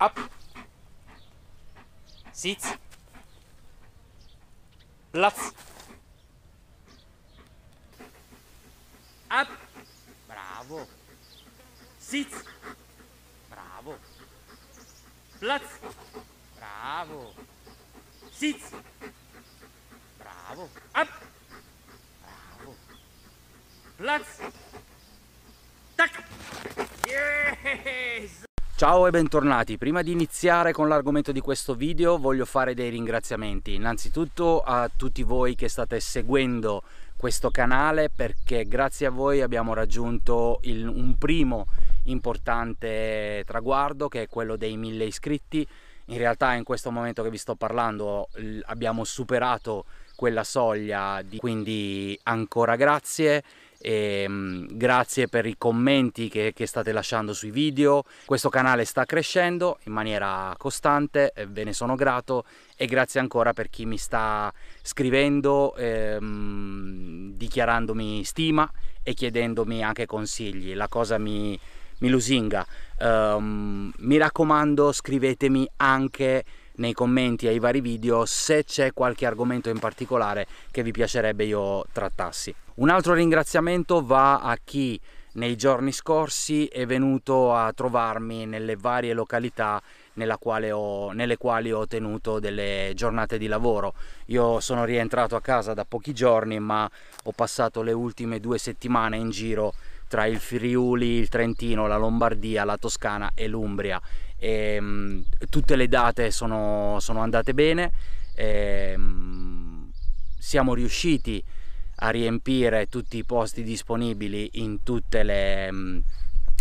ab, sieht, Platz. Ab. Bravo. Sitz. Bravo. Platz. Bravo. Sitz. Bravo. Ab. Bravo. Platz. Tak. Yes. Ciao e bentornati, prima di iniziare con l'argomento di questo video voglio fare dei ringraziamenti innanzitutto a tutti voi che state seguendo questo canale perché grazie a voi abbiamo raggiunto il, un primo importante traguardo che è quello dei mille iscritti in realtà in questo momento che vi sto parlando abbiamo superato quella soglia di... quindi ancora grazie e, ehm, grazie per i commenti che, che, state lasciando sui video. Questo canale sta crescendo in maniera costante, ve ne sono grato e grazie ancora per chi mi sta scrivendo, ehm, dichiarandomi stima e chiedendomi anche consigli. La cosa mi, mi lusinga. Um, mi raccomando, scrivetemi anche nei commenti ai vari video se c'è qualche argomento in particolare che vi piacerebbe io trattassi. Un altro ringraziamento va a chi nei giorni scorsi è venuto a trovarmi nelle varie località quale ho, nelle quali ho tenuto delle giornate di lavoro. Io sono rientrato a casa da pochi giorni ma ho passato le ultime due settimane in giro tra il Friuli, il Trentino, la Lombardia, la Toscana e l'Umbria. E, ehm, mh, tutte le date sono, sono andate bene, e, ehm, mh, siamo riusciti a riempire tutti i posti disponibili in tutte le, mm,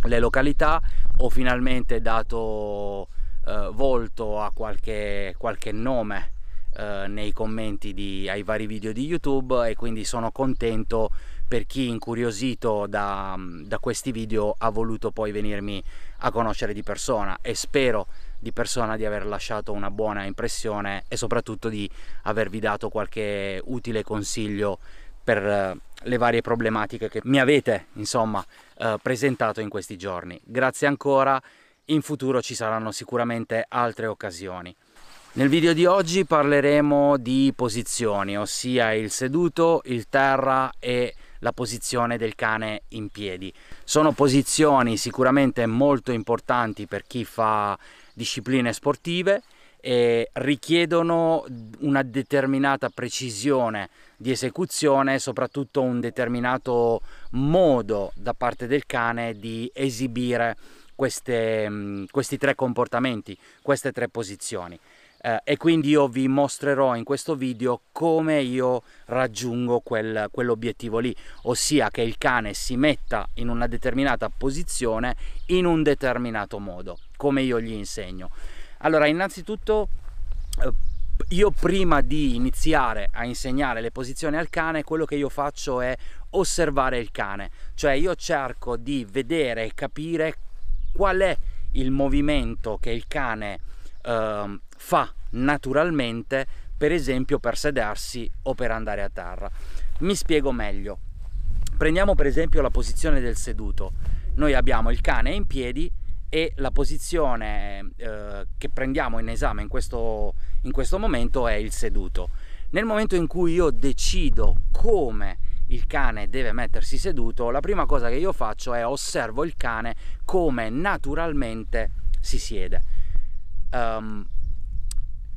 le località ho finalmente dato eh, volto a qualche, qualche nome eh, nei commenti di, ai vari video di youtube e quindi sono contento per chi incuriosito da, mm, da questi video ha voluto poi venirmi a conoscere di persona e spero di persona di aver lasciato una buona impressione e soprattutto di avervi dato qualche utile consiglio per eh, le varie problematiche che mi avete insomma eh, presentato in questi giorni. Grazie ancora, in futuro ci saranno sicuramente altre occasioni. Nel video di oggi parleremo di posizioni, ossia il seduto, il terra e la posizione del cane in piedi. Sono posizioni sicuramente molto importanti per chi fa discipline sportive eh, richiedono una determinata precisione di esecuzione e soprattutto un determinato modo da parte del cane di esibire queste, mm, questi tre comportamenti, queste tre posizioni. Eh, e quindi io vi mostrerò in questo video come io raggiungo quel, quell'obiettivo lì, ossia che il cane si metta in una determinata posizione in un determinato modo, come io gli insegno. Allora, innanzitutto eh, io prima di iniziare a insegnare le posizioni al cane, quello che io faccio è osservare il cane, cioè io cerco di vedere e capire qual è il movimento che il cane eh, fa naturalmente, per esempio per sedersi o per andare a terra. Mi spiego meglio. Prendiamo per esempio la posizione del seduto. Noi abbiamo il cane in piedi e la posizione eh, che prendiamo in esame in questo, in questo momento è il seduto. Nel momento in cui io decido come il cane deve mettersi seduto, la prima cosa che io faccio è osservo il cane come naturalmente si siede. Um,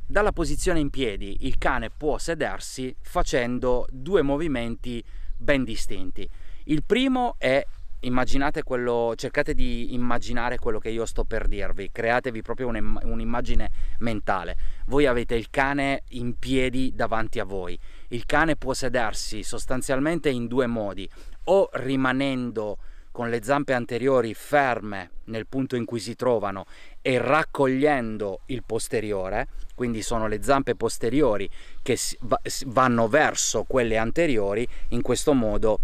dalla posizione in piedi il cane può sedersi facendo due movimenti ben distinti. Il primo è immaginate quello, cercate di immaginare quello che io sto per dirvi, createvi proprio un'immagine mentale. Voi avete il cane in piedi davanti a voi. Il cane può sedersi sostanzialmente in due modi, o rimanendo con le zampe anteriori ferme nel punto in cui si trovano e raccogliendo il posteriore, quindi sono le zampe posteriori che vanno verso quelle anteriori, in questo modo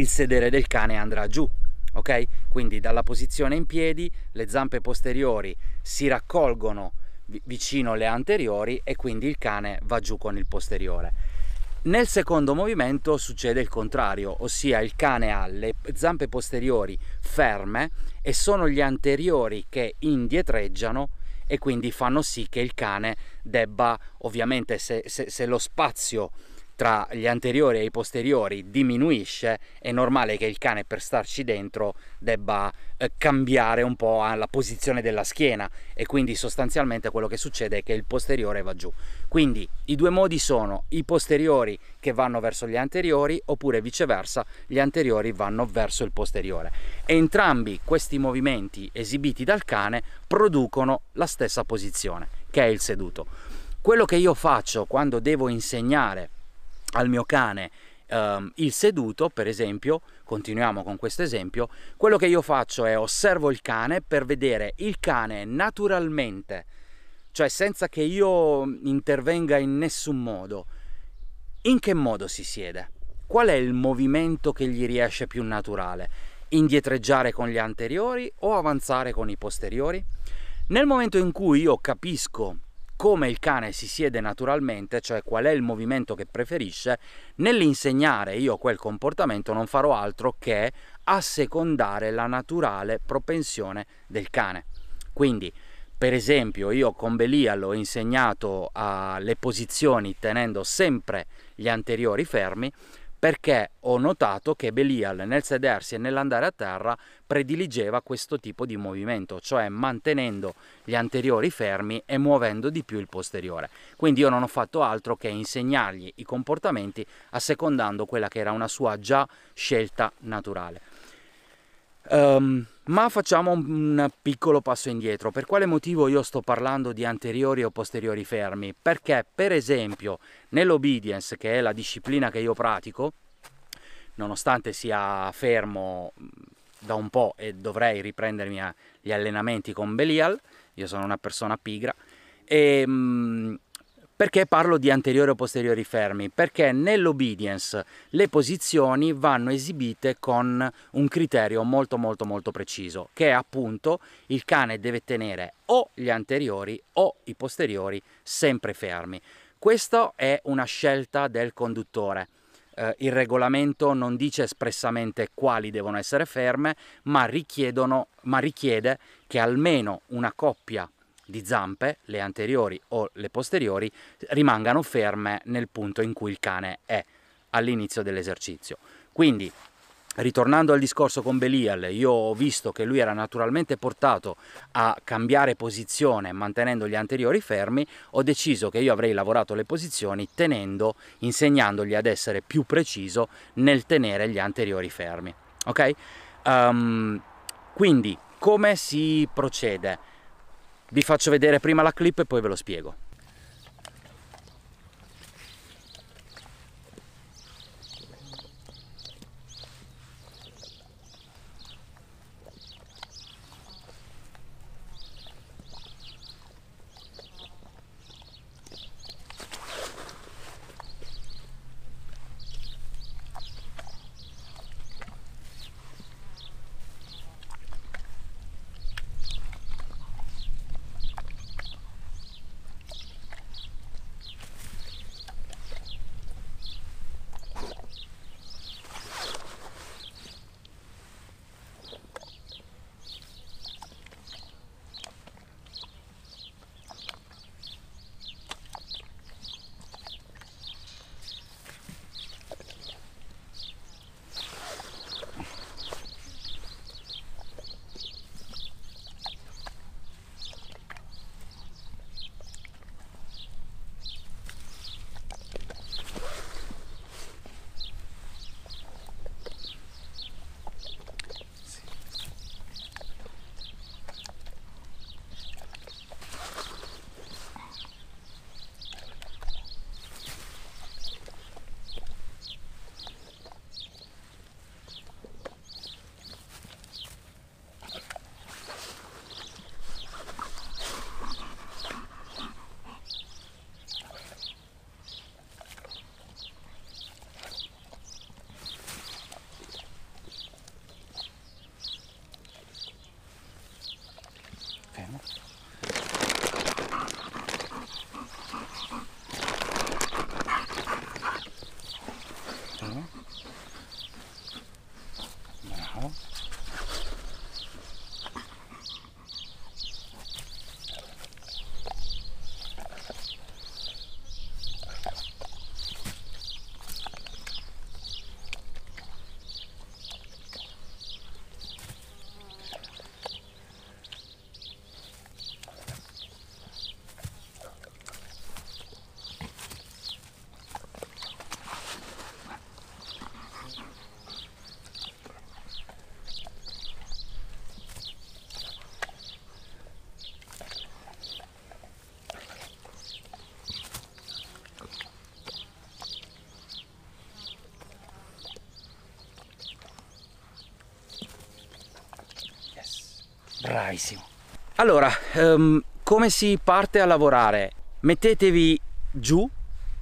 il sedere del cane andrà giù ok quindi dalla posizione in piedi le zampe posteriori si raccolgono vicino le anteriori e quindi il cane va giù con il posteriore nel secondo movimento succede il contrario ossia il cane ha le zampe posteriori ferme e sono gli anteriori che indietreggiano e quindi fanno sì che il cane debba ovviamente se, se, se lo spazio tra gli anteriori e i posteriori diminuisce, è normale che il cane per starci dentro debba eh, cambiare un po' la posizione della schiena e quindi sostanzialmente quello che succede è che il posteriore va giù. Quindi i due modi sono i posteriori che vanno verso gli anteriori oppure viceversa gli anteriori vanno verso il posteriore. Entrambi questi movimenti esibiti dal cane producono la stessa posizione che è il seduto. Quello che io faccio quando devo insegnare al mio cane um, il seduto, per esempio, continuiamo con questo esempio, quello che io faccio è osservo il cane per vedere il cane naturalmente, cioè senza che io intervenga in nessun modo, in che modo si siede, qual è il movimento che gli riesce più naturale indietreggiare con gli anteriori o avanzare con i posteriori? Nel momento in cui io capisco come il cane si siede naturalmente, cioè qual è il movimento che preferisce, nell'insegnare io quel comportamento non farò altro che assecondare la naturale propensione del cane. Quindi, per esempio, io con Belial ho insegnato le posizioni tenendo sempre gli anteriori fermi, perché ho notato che Belial nel sedersi e nell'andare a terra prediligeva questo tipo di movimento, cioè mantenendo gli anteriori fermi e muovendo di più il posteriore. Quindi io non ho fatto altro che insegnargli i comportamenti assecondando quella che era una sua già scelta naturale. Um, ma facciamo un piccolo passo indietro. Per quale motivo io sto parlando di anteriori o posteriori fermi? Perché, per esempio, nell'obedience, che è la disciplina che io pratico, nonostante sia fermo mm, da un po' e dovrei riprendermi gli allenamenti con Belial, io sono una persona pigra, e, mh, mm, perché parlo di anteriori o posteriori fermi? Perché nell'obedience le posizioni vanno esibite con un criterio molto molto molto preciso, che è appunto il cane deve tenere o gli anteriori o i posteriori sempre fermi. Questa è una scelta del conduttore. Eh, il regolamento non dice espressamente quali devono essere ferme, ma, ma richiede che almeno una coppia di zampe, le anteriori o le posteriori, rimangano ferme nel punto in cui il cane è all'inizio dell'esercizio. Quindi, ritornando al discorso con Belial, io ho visto che lui era naturalmente portato a cambiare posizione mantenendo gli anteriori fermi, ho deciso che io avrei lavorato le posizioni tenendo, insegnandogli ad essere più preciso nel tenere gli anteriori fermi. Ok? Um, quindi, come si procede? vi faccio vedere prima la clip e poi ve lo spiego bravissimo. Allora, um, come si parte a lavorare? Mettetevi giù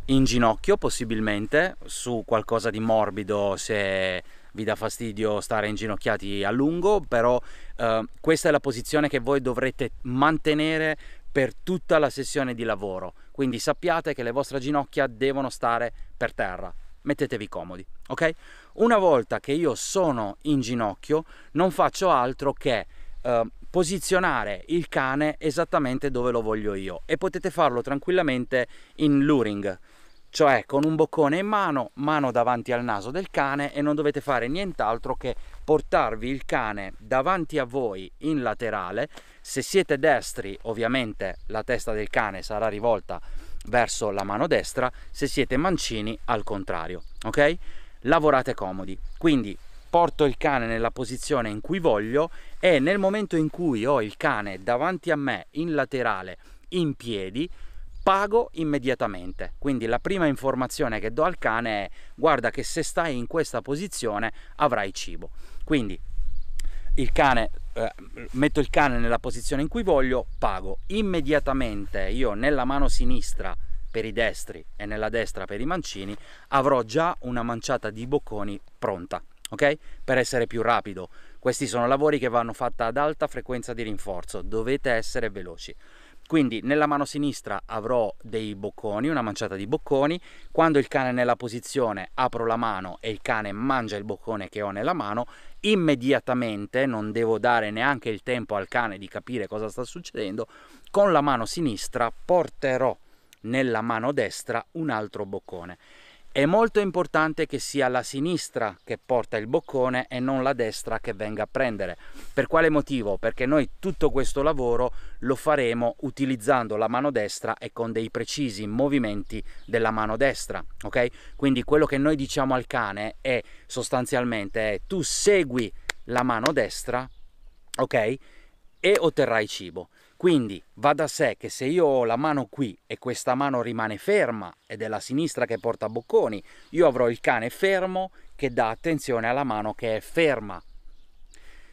in ginocchio possibilmente su qualcosa di morbido se vi dà fastidio stare inginocchiati a lungo, però eh, questa è la posizione che voi dovrete mantenere per tutta la sessione di lavoro. Quindi sappiate che le vostre ginocchia devono stare per terra. Mettetevi comodi, ok? Una volta che io sono in ginocchio, non faccio altro che eh, posizionare il cane esattamente dove lo voglio io e potete farlo tranquillamente in luring cioè con un boccone in mano, mano davanti al naso del cane e non dovete fare nient'altro che portarvi il cane davanti a voi in laterale, se siete destri ovviamente la testa del cane sarà rivolta verso la mano destra, se siete mancini al contrario, ok? Lavorate comodi, quindi porto il cane nella posizione in cui voglio e nel momento in cui ho il cane davanti a me in laterale in piedi pago immediatamente. Quindi la prima informazione che do al cane è guarda che se stai in questa posizione avrai cibo. Quindi il cane, eh, metto il cane nella posizione in cui voglio, pago immediatamente io nella mano sinistra per i destri e nella destra per i mancini avrò già una manciata di bocconi pronta ok? Per essere più rapido. Questi sono lavori che vanno fatti ad alta frequenza di rinforzo, dovete essere veloci. Quindi nella mano sinistra avrò dei bocconi, una manciata di bocconi, quando il cane è nella posizione apro la mano e il cane mangia il boccone che ho nella mano, immediatamente, non devo dare neanche il tempo al cane di capire cosa sta succedendo, con la mano sinistra porterò nella mano destra un altro boccone è molto importante che sia la sinistra che porta il boccone e non la destra che venga a prendere. Per quale motivo? Perché noi tutto questo lavoro lo faremo utilizzando la mano destra e con dei precisi movimenti della mano destra, ok? Quindi quello che noi diciamo al cane è sostanzialmente è, tu segui la mano destra, ok? E otterrai cibo quindi va da sé che se io ho la mano qui e questa mano rimane ferma ed è la sinistra che porta bocconi, io avrò il cane fermo che dà attenzione alla mano che è ferma.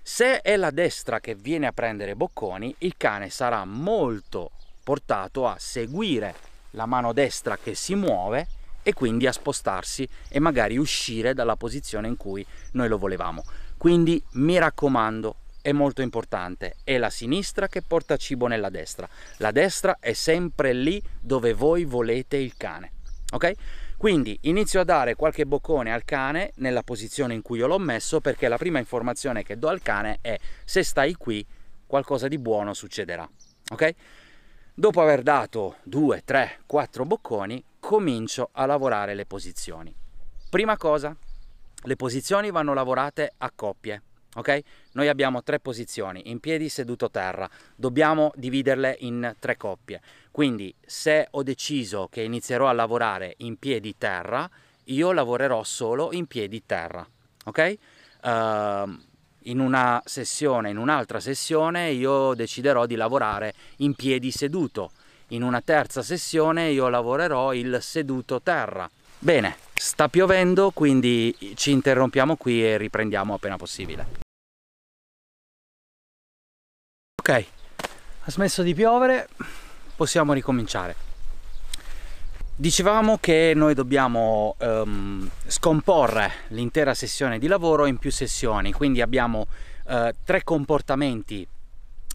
Se è la destra che viene a prendere bocconi, il cane sarà molto portato a seguire la mano destra che si muove e quindi a spostarsi e magari uscire dalla posizione in cui noi lo volevamo. Quindi mi raccomando, è molto importante, è la sinistra che porta cibo nella destra. La destra è sempre lì dove voi volete il cane, ok? Quindi inizio a dare qualche boccone al cane nella posizione in cui io l'ho messo perché la prima informazione che do al cane è se stai qui qualcosa di buono succederà, ok? Dopo aver dato 2, 3, 4 bocconi comincio a lavorare le posizioni. Prima cosa, le posizioni vanno lavorate a coppie, ok? Noi abbiamo tre posizioni, in piedi, seduto terra, dobbiamo dividerle in tre coppie, quindi se ho deciso che inizierò a lavorare in piedi terra, io lavorerò solo in piedi terra, ok? Uh, in una sessione, in un'altra sessione io deciderò di lavorare in piedi seduto, in una terza sessione io lavorerò il seduto terra, Bene, sta piovendo, quindi ci interrompiamo qui e riprendiamo appena possibile. Ok, ha smesso di piovere, possiamo ricominciare. Dicevamo che noi dobbiamo um, scomporre l'intera sessione di lavoro in più sessioni, quindi abbiamo uh, tre comportamenti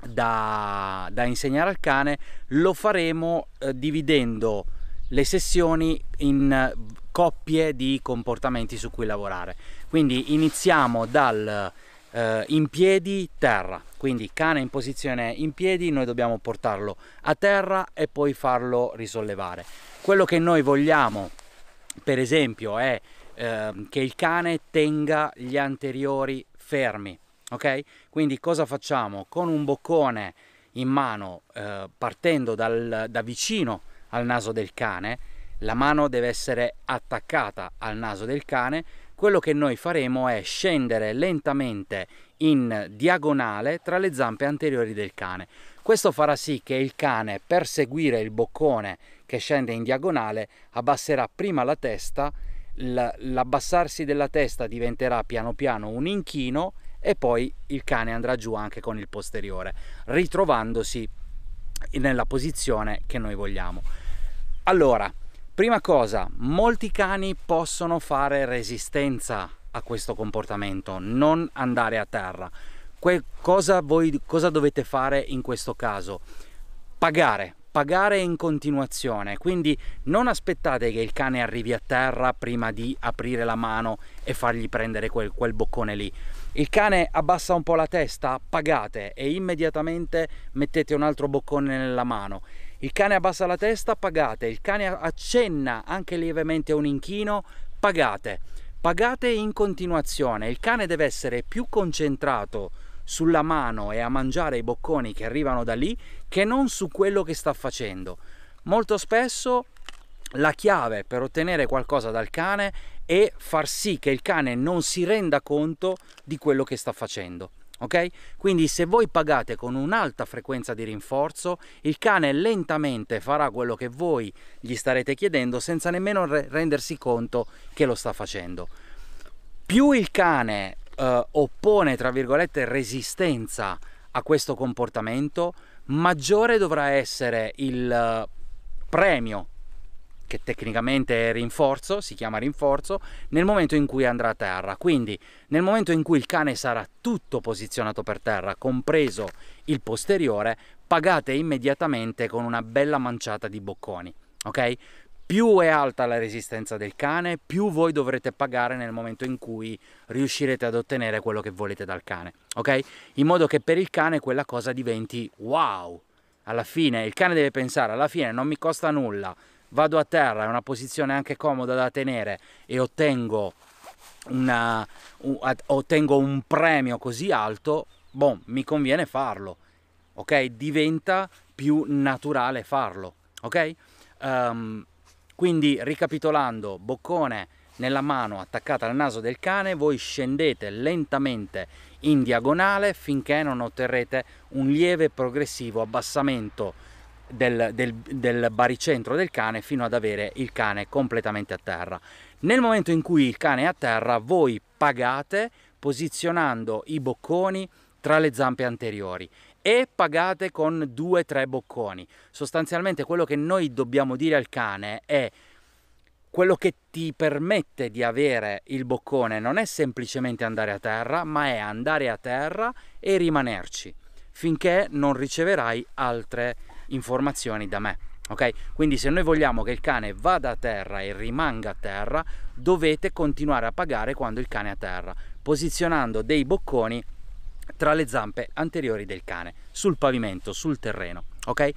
da, da, insegnare al cane, lo faremo uh, dividendo le sessioni in eh, coppie di comportamenti su cui lavorare. Quindi iniziamo dal eh, in piedi terra, quindi cane in posizione in piedi, noi dobbiamo portarlo a terra e poi farlo risollevare. Quello che noi vogliamo, per esempio, è eh, che il cane tenga gli anteriori fermi, ok? Quindi cosa facciamo? Con un boccone in mano, eh, partendo dal, da vicino al naso del cane, la mano deve essere attaccata al naso del cane, quello che noi faremo è scendere lentamente in diagonale tra le zampe anteriori del cane. Questo farà sì che il cane, per seguire il boccone che scende in diagonale, abbasserà prima la testa, l'abbassarsi della testa diventerà piano piano un inchino e poi il cane andrà giù anche con il posteriore, ritrovandosi nella posizione che noi vogliamo. Allora, prima cosa, molti cani possono fare resistenza a questo comportamento, non andare a terra. Que cosa, voi, cosa dovete fare in questo caso? Pagare, pagare in continuazione, quindi non aspettate che il cane arrivi a terra prima di aprire la mano e fargli prendere quel, quel boccone lì. Il cane abbassa un po' la testa, pagate e immediatamente mettete un altro boccone nella mano il cane abbassa la testa, pagate, il cane accenna anche lievemente un inchino, pagate, pagate in continuazione, il cane deve essere più concentrato sulla mano e a mangiare i bocconi che arrivano da lì che non su quello che sta facendo. Molto spesso la chiave per ottenere qualcosa dal cane è far sì che il cane non si renda conto di quello che sta facendo ok? Quindi se voi pagate con un'alta frequenza di rinforzo, il cane lentamente farà quello che voi gli starete chiedendo senza nemmeno re rendersi conto che lo sta facendo. Più il cane eh, oppone, tra virgolette, resistenza a questo comportamento, maggiore dovrà essere il eh, premio che tecnicamente è rinforzo, si chiama rinforzo, nel momento in cui andrà a terra. Quindi nel momento in cui il cane sarà tutto posizionato per terra, compreso il posteriore, pagate immediatamente con una bella manciata di bocconi, ok? Più è alta la resistenza del cane, più voi dovrete pagare nel momento in cui riuscirete ad ottenere quello che volete dal cane, ok? In modo che per il cane quella cosa diventi wow! Alla fine il cane deve pensare, alla fine non mi costa nulla, vado a terra, è una posizione anche comoda da tenere e ottengo, una, ottengo un premio così alto, boh, mi conviene farlo, ok? Diventa più naturale farlo, ok? Um, quindi ricapitolando, boccone nella mano attaccata al naso del cane, voi scendete lentamente in diagonale finché non otterrete un lieve progressivo abbassamento del, del, del baricentro del cane fino ad avere il cane completamente a terra. Nel momento in cui il cane è a terra, voi pagate posizionando i bocconi tra le zampe anteriori e pagate con due o tre bocconi. Sostanzialmente quello che noi dobbiamo dire al cane è quello che ti permette di avere il boccone non è semplicemente andare a terra, ma è andare a terra e rimanerci finché non riceverai altre informazioni da me. Ok? Quindi se noi vogliamo che il cane vada a terra e rimanga a terra, dovete continuare a pagare quando il cane è a terra, posizionando dei bocconi tra le zampe anteriori del cane, sul pavimento, sul terreno. Ok?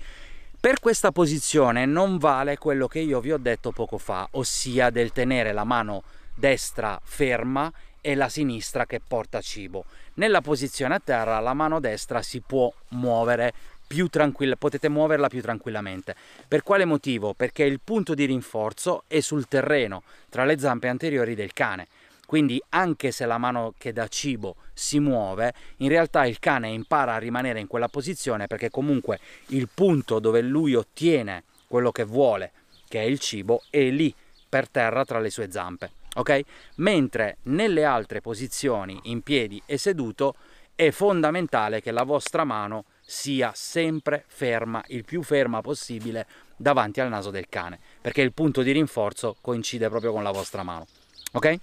Per questa posizione non vale quello che io vi ho detto poco fa, ossia del tenere la mano destra ferma e la sinistra che porta cibo. Nella posizione a terra la mano destra si può muovere più tranquilla, potete muoverla più tranquillamente. Per quale motivo? Perché il punto di rinforzo è sul terreno, tra le zampe anteriori del cane. Quindi anche se la mano che dà cibo si muove, in realtà il cane impara a rimanere in quella posizione perché comunque il punto dove lui ottiene quello che vuole, che è il cibo, è lì per terra tra le sue zampe. Ok? Mentre nelle altre posizioni, in piedi e seduto, è fondamentale che la vostra mano sia sempre ferma, il più ferma possibile davanti al naso del cane, perché il punto di rinforzo coincide proprio con la vostra mano. Ok?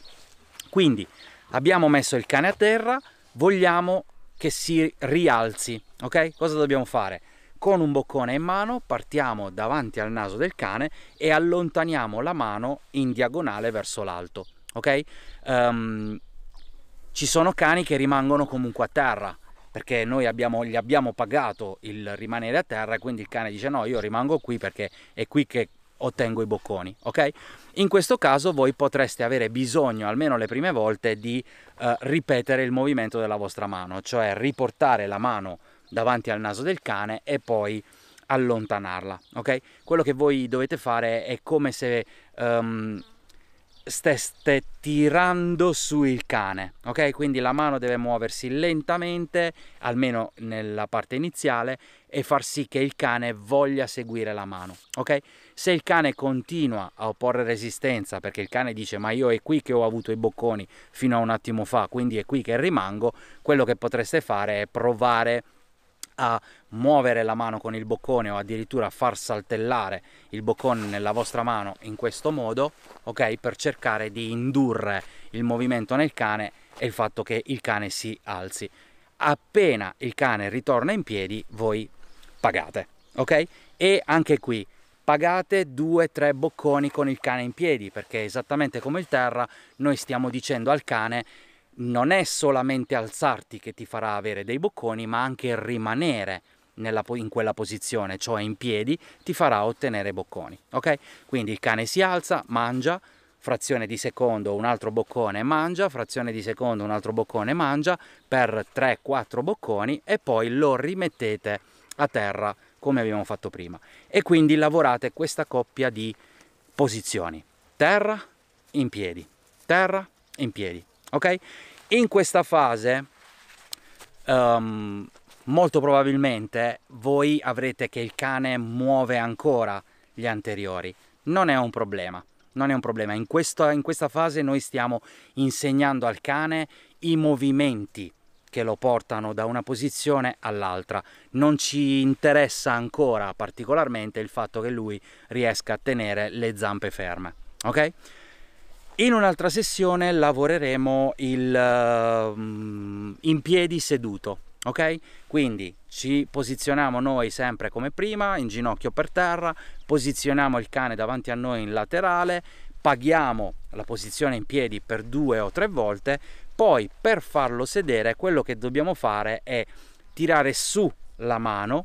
Quindi abbiamo messo il cane a terra, vogliamo che si rialzi, ok? Cosa dobbiamo fare? Con un boccone in mano partiamo davanti al naso del cane e allontaniamo la mano in diagonale verso l'alto, ok? Um, ci sono cani che rimangono comunque a terra, perché noi abbiamo, gli abbiamo pagato il rimanere a terra, quindi il cane dice no, io rimango qui perché è qui che ottengo i bocconi, ok? In questo caso voi potreste avere bisogno, almeno le prime volte, di eh, ripetere il movimento della vostra mano, cioè riportare la mano davanti al naso del cane e poi allontanarla, ok? Quello che voi dovete fare è come se... Um, steste tirando su il cane ok quindi la mano deve muoversi lentamente almeno nella parte iniziale e far sì che il cane voglia seguire la mano ok se il cane continua a opporre resistenza perché il cane dice ma io è qui che ho avuto i bocconi fino a un attimo fa quindi è qui che rimango quello che potreste fare è provare a muovere la mano con il boccone o addirittura far saltellare il boccone nella vostra mano in questo modo, ok? Per cercare di indurre il movimento nel cane e il fatto che il cane si alzi. Appena il cane ritorna in piedi, voi pagate, ok? E anche qui pagate 2 tre bocconi con il cane in piedi, perché esattamente come il terra noi stiamo dicendo al cane non è solamente alzarti che ti farà avere dei bocconi, ma anche rimanere nella, in quella posizione, cioè in piedi, ti farà ottenere bocconi. Ok? Quindi il cane si alza, mangia, frazione di secondo un altro boccone mangia, frazione di secondo un altro boccone mangia per 3-4 bocconi e poi lo rimettete a terra come abbiamo fatto prima. E quindi lavorate questa coppia di posizioni. Terra in piedi, terra in piedi, ok in questa fase um, molto probabilmente voi avrete che il cane muove ancora gli anteriori non è un problema non è un problema in, questo, in questa fase noi stiamo insegnando al cane i movimenti che lo portano da una posizione all'altra. Non ci interessa ancora particolarmente il fatto che lui riesca a tenere le zampe ferme, ok? In un'altra sessione lavoreremo il, uh, in piedi seduto, ok? Quindi ci posizioniamo noi sempre come prima, in ginocchio per terra, posizioniamo il cane davanti a noi in laterale, paghiamo la posizione in piedi per due o tre volte, poi per farlo sedere quello che dobbiamo fare è tirare su la mano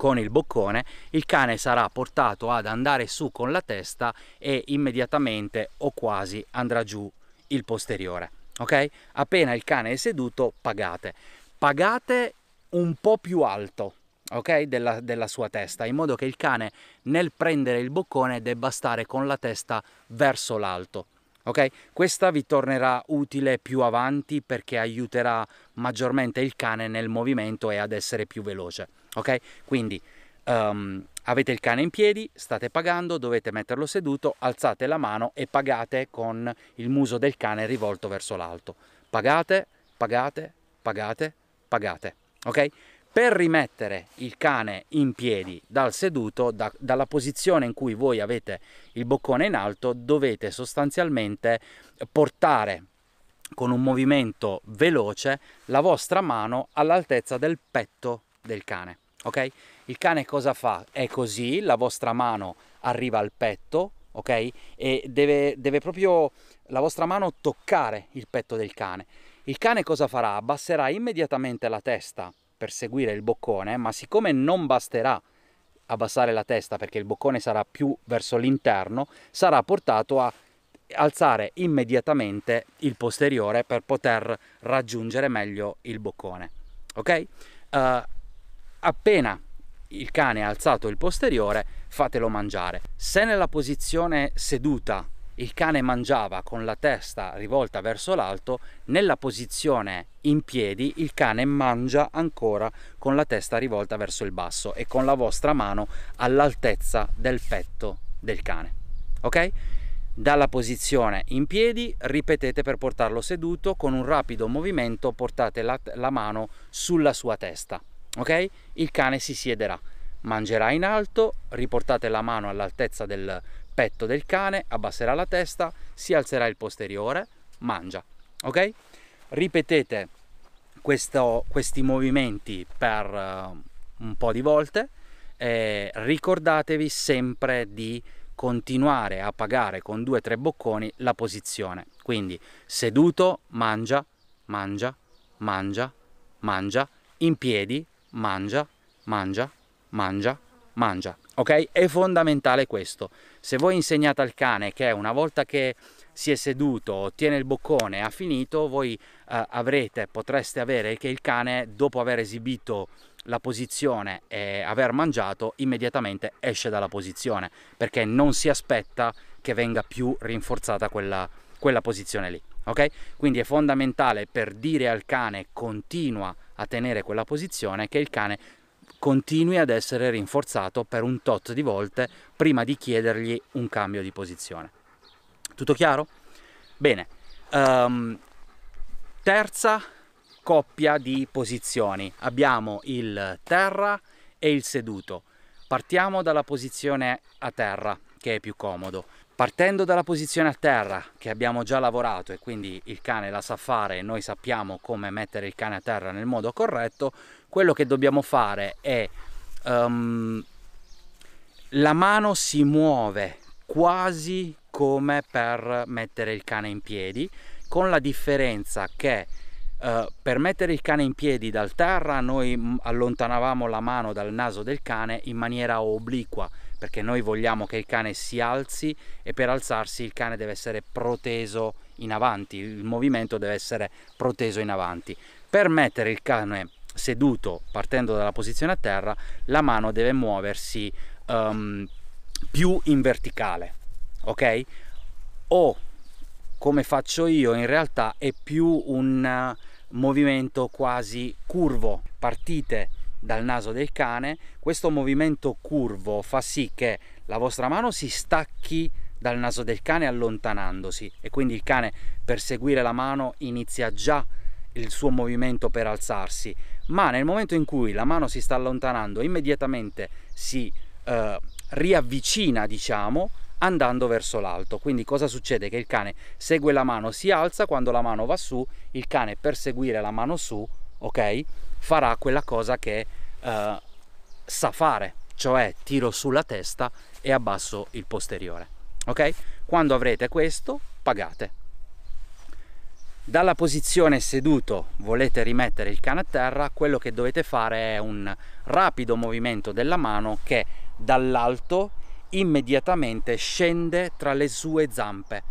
con il boccone, il cane sarà portato ad andare su con la testa e immediatamente o quasi andrà giù il posteriore. Ok? Appena il cane è seduto, pagate. Pagate un po' più alto Okay? Della, della, sua testa, in modo che il cane nel prendere il boccone debba stare con la testa verso l'alto. Okay? Questa vi tornerà utile più avanti perché aiuterà maggiormente il cane nel movimento e ad essere più veloce, okay? Quindi um, avete il cane in piedi, state pagando, dovete metterlo seduto, alzate la mano e pagate con il muso del cane rivolto verso l'alto. Pagate, pagate, pagate, pagate, ok? per rimettere il cane in piedi dal seduto, da, dalla posizione in cui voi avete il boccone in alto, dovete sostanzialmente portare con un movimento veloce la vostra mano all'altezza del petto del cane. Ok? Il cane cosa fa? È così, la vostra mano arriva al petto, ok? E deve, deve proprio la vostra mano toccare il petto del cane. Il cane cosa farà? Abbasserà immediatamente la testa seguire il boccone, ma siccome non basterà abbassare la testa perché il boccone sarà più verso l'interno, sarà portato a alzare immediatamente il posteriore per poter raggiungere meglio il boccone. Ok? Uh, appena il cane ha alzato il posteriore, fatelo mangiare. Se nella posizione seduta il cane mangiava con la testa rivolta verso l'alto, nella posizione in piedi il cane mangia ancora con la testa rivolta verso il basso e con la vostra mano all'altezza del petto del cane. Ok? Dalla posizione in piedi ripetete per portarlo seduto, con un rapido movimento portate la, la mano sulla sua testa. Ok? Il cane si siederà, mangerà in alto, riportate la mano all'altezza del petto petto del cane, abbasserà la testa, si alzerà il posteriore, mangia. Ok? Ripetete questo, questi movimenti per uh, un po' di volte. E ricordatevi sempre di continuare a pagare con due o tre bocconi la posizione. Quindi seduto, mangia, mangia, mangia, mangia, in piedi, mangia, mangia, mangia, mangia. Ok? È fondamentale questo se voi insegnate al cane che una volta che si è seduto, tiene il boccone, ha finito, voi eh, avrete, potreste avere che il cane dopo aver esibito la posizione e aver mangiato immediatamente esce dalla posizione perché non si aspetta che venga più rinforzata quella, quella posizione lì. Okay? Quindi è fondamentale per dire al cane continua a tenere quella posizione che il cane continui ad essere rinforzato per un tot di volte prima di chiedergli un cambio di posizione. Tutto chiaro? Bene. Um, terza coppia di posizioni. Abbiamo il terra e il seduto. Partiamo dalla posizione a terra, che è più comodo Partendo dalla posizione a terra che abbiamo già lavorato e quindi il cane la sa fare e noi sappiamo come mettere il cane a terra nel modo corretto, quello che dobbiamo fare è um, la mano si muove quasi come per mettere il cane in piedi, con la differenza che Uh, per mettere il cane in piedi dal terra noi allontanavamo la mano dal naso del cane in maniera obliqua perché noi vogliamo che il cane si alzi e per alzarsi il cane deve essere proteso in avanti, il movimento deve essere proteso in avanti. Per mettere il cane seduto partendo dalla posizione a terra, la mano deve muoversi um, più in verticale, ok? O come faccio io in realtà è più un movimento quasi curvo, partite dal naso del cane, questo movimento curvo fa sì che la vostra mano si stacchi dal naso del cane allontanandosi e quindi il cane per seguire la mano inizia già il suo movimento per alzarsi, ma nel momento in cui la mano si sta allontanando immediatamente si eh, riavvicina, diciamo, andando verso l'alto. Quindi cosa succede? Che il cane segue la mano, si alza, quando la mano va su, il cane per seguire la mano su, ok? farà quella cosa che eh, sa fare, cioè tiro sulla testa e abbasso il posteriore. Ok? Quando avrete questo, pagate. Dalla posizione seduto volete rimettere il cane a terra, quello che dovete fare è un rapido movimento della mano che dall'alto immediatamente scende tra le sue zampe.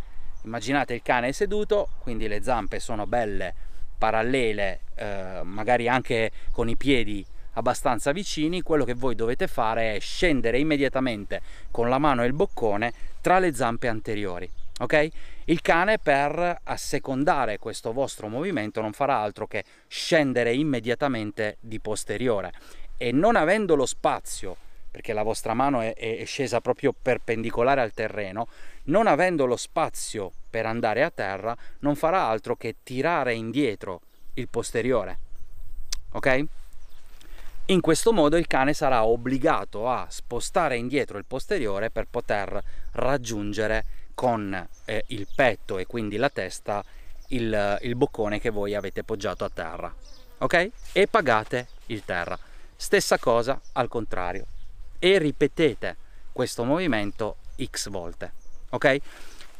Immaginate il cane seduto, quindi le zampe sono belle parallele, eh, magari anche con i piedi abbastanza vicini, quello che voi dovete fare è scendere immediatamente con la mano e il boccone tra le zampe anteriori. Ok? Il cane per assecondare questo vostro movimento non farà altro che scendere immediatamente di posteriore e non avendo lo spazio perché la vostra mano è, è scesa proprio perpendicolare al terreno, non avendo lo spazio per andare a terra non farà altro che tirare indietro il posteriore. Ok? In questo modo il cane sarà obbligato a spostare indietro il posteriore per poter raggiungere con eh, il petto e quindi la testa il, eh, il boccone che voi avete poggiato a terra. Ok? E pagate il terra. Stessa cosa al contrario. E ripetete questo movimento x volte. Ok?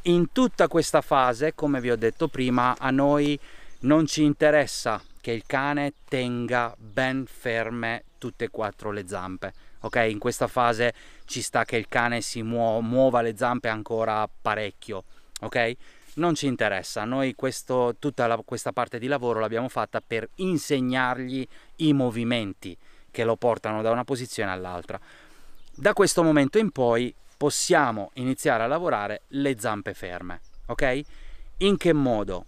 in tutta questa fase, come vi ho detto prima, a noi non ci interessa che il cane tenga ben ferme tutte e quattro le zampe. Ok, in questa fase ci sta che il cane si muo- muova le zampe ancora parecchio. Ok, non ci interessa. Noi questo, tutta la, questa parte di lavoro l'abbiamo fatta per insegnargli i movimenti che lo portano da una posizione all'altra. Da questo momento in poi possiamo iniziare a lavorare le zampe ferme, ok? In che modo?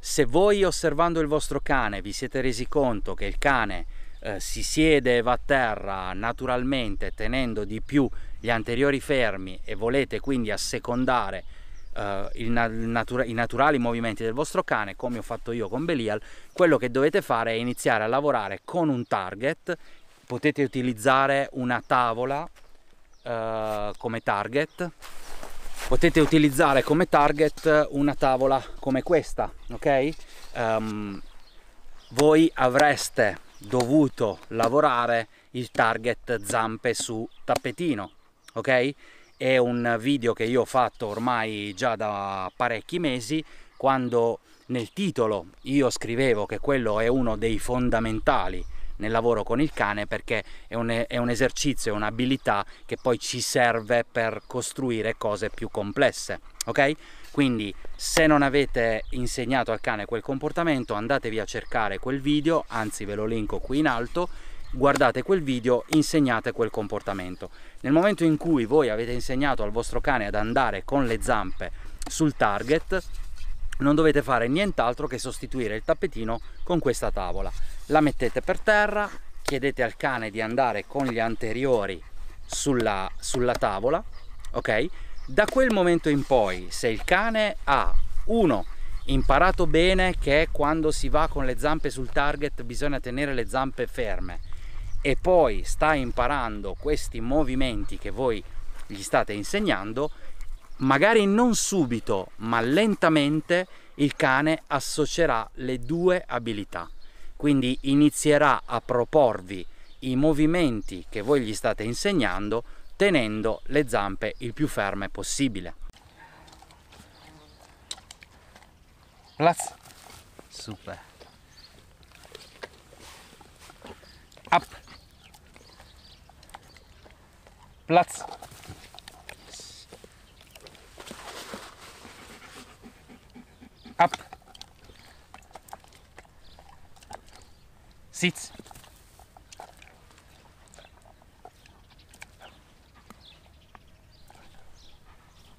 Se voi osservando il vostro cane vi siete resi conto che il cane eh, si siede e va a terra naturalmente tenendo di più gli anteriori fermi e volete quindi assecondare Uh, eh, na- natura- i naturali movimenti del vostro cane, come ho fatto io con Belial, quello che dovete fare è iniziare a lavorare con un target. Potete utilizzare una tavola eh, come target potete utilizzare come target una tavola come questa ok um, voi avreste dovuto lavorare il target zampe su tappetino ok è un video che io ho fatto ormai già da parecchi mesi quando nel titolo io scrivevo che quello è uno dei fondamentali nel lavoro con il cane perché è un, è un esercizio, è un'abilità che poi ci serve per costruire cose più complesse, ok? Quindi se non avete insegnato al cane quel comportamento andatevi a cercare quel video, anzi ve lo linko qui in alto, guardate quel video, insegnate quel comportamento. Nel momento in cui voi avete insegnato al vostro cane ad andare con le zampe sul target, non dovete fare nient'altro che sostituire il tappetino con questa tavola la mettete per terra chiedete al cane di andare con gli anteriori sulla, sulla tavola ok da quel momento in poi se il cane ha uno imparato bene che quando si va con le zampe sul target bisogna tenere le zampe ferme e poi sta imparando questi movimenti che voi gli state insegnando magari non subito ma lentamente il cane associerà le due abilità quindi inizierà a proporvi i movimenti che voi gli state insegnando tenendo le zampe il più ferme possibile. Plus. Super. Up. Platz. Up. zit,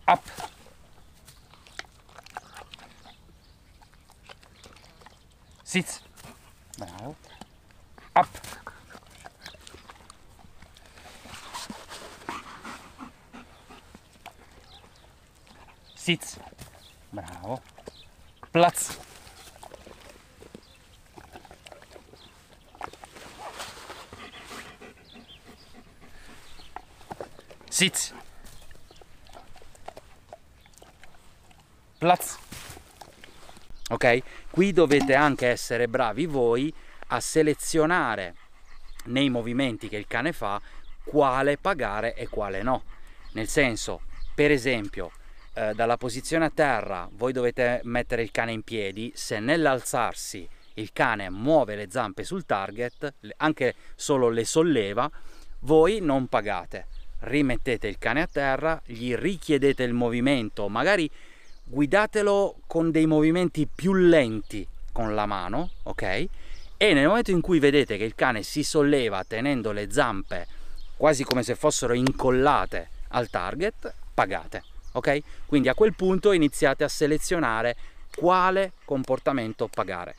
Ab. zit, Nou. Ab. zit, Bravo. Nou. Plat. Sitz. Platz. Ok? Qui dovete anche essere bravi voi a selezionare nei movimenti che il cane fa quale pagare e quale no. Nel senso, per esempio, eh, dalla posizione a terra voi dovete mettere il cane in piedi, se nell'alzarsi il cane muove le zampe sul target, anche solo le solleva, voi non pagate rimettete il cane a terra, gli richiedete il movimento, magari guidatelo con dei movimenti più lenti con la mano, ok? E nel momento in cui vedete che il cane si solleva tenendo le zampe quasi come se fossero incollate al target, pagate, ok? Quindi a quel punto iniziate a selezionare quale comportamento pagare.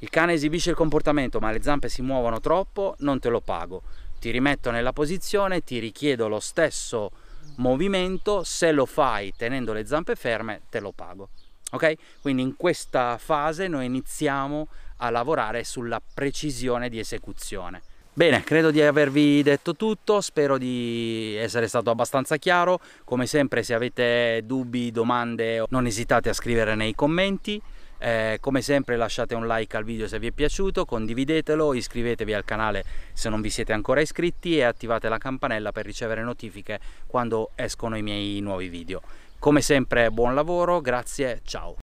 Il cane esibisce il comportamento ma le zampe si muovono troppo, non te lo pago ti rimetto nella posizione, ti richiedo lo stesso movimento, se lo fai tenendo le zampe ferme te lo pago. Ok? Quindi in questa fase noi iniziamo a lavorare sulla precisione di esecuzione. Bene, credo di avervi detto tutto, spero di essere stato abbastanza chiaro. Come sempre se avete dubbi, domande, non esitate a scrivere nei commenti. Eh, come sempre lasciate un like al video se vi è piaciuto, condividetelo, iscrivetevi al canale se non vi siete ancora iscritti e attivate la campanella per ricevere notifiche quando escono i miei nuovi video. Come sempre buon lavoro, grazie, ciao!